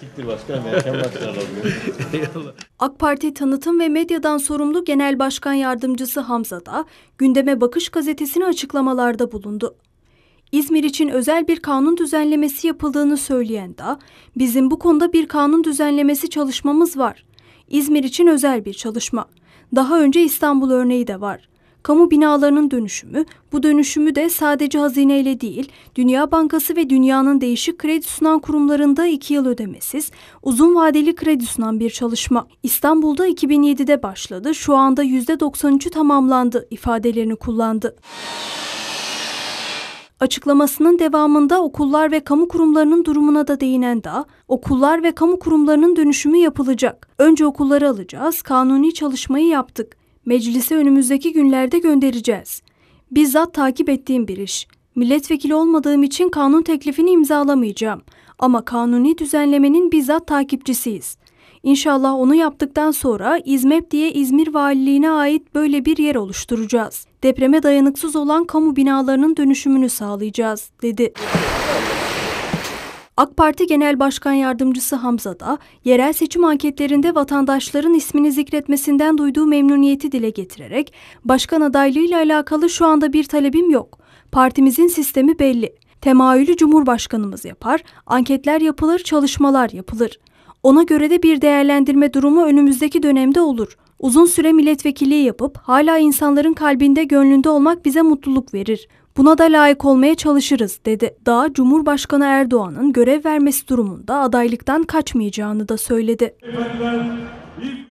Siktir başkanım erken AK Parti tanıtım ve medyadan sorumlu Genel Başkan Yardımcısı Hamza da gündeme bakış gazetesine açıklamalarda bulundu. İzmir için özel bir kanun düzenlemesi yapıldığını söyleyen da bizim bu konuda bir kanun düzenlemesi çalışmamız var. İzmir için özel bir çalışma. Daha önce İstanbul örneği de var kamu binalarının dönüşümü, bu dönüşümü de sadece hazineyle değil, Dünya Bankası ve dünyanın değişik kredi sunan kurumlarında iki yıl ödemesiz, uzun vadeli kredi sunan bir çalışma. İstanbul'da 2007'de başladı, şu anda %93'ü tamamlandı ifadelerini kullandı. Açıklamasının devamında okullar ve kamu kurumlarının durumuna da değinen DA, okullar ve kamu kurumlarının dönüşümü yapılacak. Önce okulları alacağız, kanuni çalışmayı yaptık meclise önümüzdeki günlerde göndereceğiz. Bizzat takip ettiğim bir iş. Milletvekili olmadığım için kanun teklifini imzalamayacağım. Ama kanuni düzenlemenin bizzat takipçisiyiz. İnşallah onu yaptıktan sonra İzmep diye İzmir Valiliğine ait böyle bir yer oluşturacağız. Depreme dayanıksız olan kamu binalarının dönüşümünü sağlayacağız, dedi. AK Parti Genel Başkan Yardımcısı Hamza da yerel seçim anketlerinde vatandaşların ismini zikretmesinden duyduğu memnuniyeti dile getirerek başkan adaylığıyla alakalı şu anda bir talebim yok. Partimizin sistemi belli. Temayülü Cumhurbaşkanımız yapar, anketler yapılır, çalışmalar yapılır. Ona göre de bir değerlendirme durumu önümüzdeki dönemde olur. Uzun süre milletvekilliği yapıp hala insanların kalbinde gönlünde olmak bize mutluluk verir. Buna da layık olmaya çalışırız dedi. Daha Cumhurbaşkanı Erdoğan'ın görev vermesi durumunda adaylıktan kaçmayacağını da söyledi. Efendiler, ilk